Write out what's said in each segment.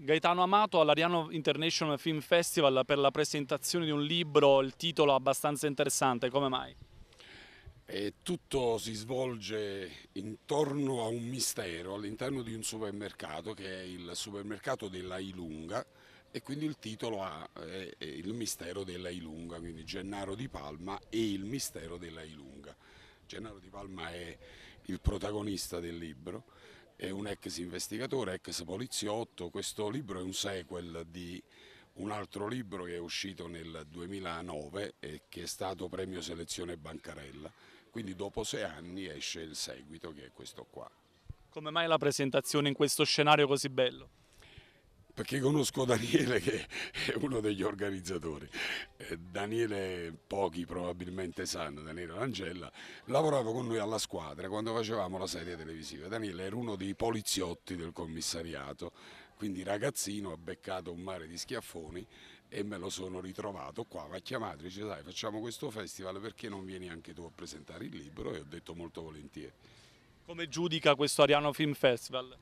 Gaetano Amato all'Ariano International Film Festival per la presentazione di un libro, il titolo abbastanza interessante, come mai? E tutto si svolge intorno a un mistero all'interno di un supermercato che è il supermercato della Ilunga e quindi il titolo ha è, è Il mistero della Ilunga, quindi Gennaro di Palma e il mistero della Ilunga. Gennaro di Palma è il protagonista del libro è un ex investigatore, ex poliziotto, questo libro è un sequel di un altro libro che è uscito nel 2009 e che è stato premio selezione Bancarella, quindi dopo sei anni esce il seguito che è questo qua. Come mai la presentazione in questo scenario così bello? perché conosco Daniele che è uno degli organizzatori. Eh, Daniele, pochi probabilmente sanno, Daniele Langella, lavorava con noi alla squadra quando facevamo la serie televisiva. Daniele era uno dei poliziotti del commissariato, quindi ragazzino ha beccato un mare di schiaffoni e me lo sono ritrovato qua, mi ha chiamato e dice sai facciamo questo festival perché non vieni anche tu a presentare il libro e ho detto molto volentieri. Come giudica questo Ariano Film Festival?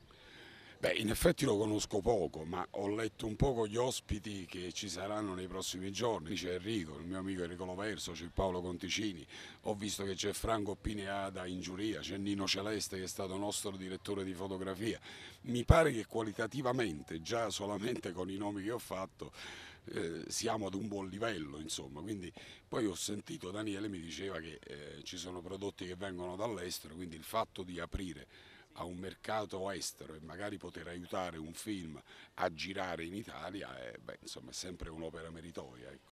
Beh, in effetti lo conosco poco, ma ho letto un poco gli ospiti che ci saranno nei prossimi giorni. C'è Enrico, il mio amico Enrico Loverso, c'è Paolo Conticini, ho visto che c'è Franco Pineada in giuria, c'è Nino Celeste che è stato nostro direttore di fotografia. Mi pare che qualitativamente, già solamente con i nomi che ho fatto, eh, siamo ad un buon livello, insomma. Quindi, poi ho sentito Daniele mi diceva che eh, ci sono prodotti che vengono dall'estero, quindi il fatto di aprire a un mercato estero e magari poter aiutare un film a girare in Italia è, eh, beh, insomma, è sempre un'opera meritoria. Ecco.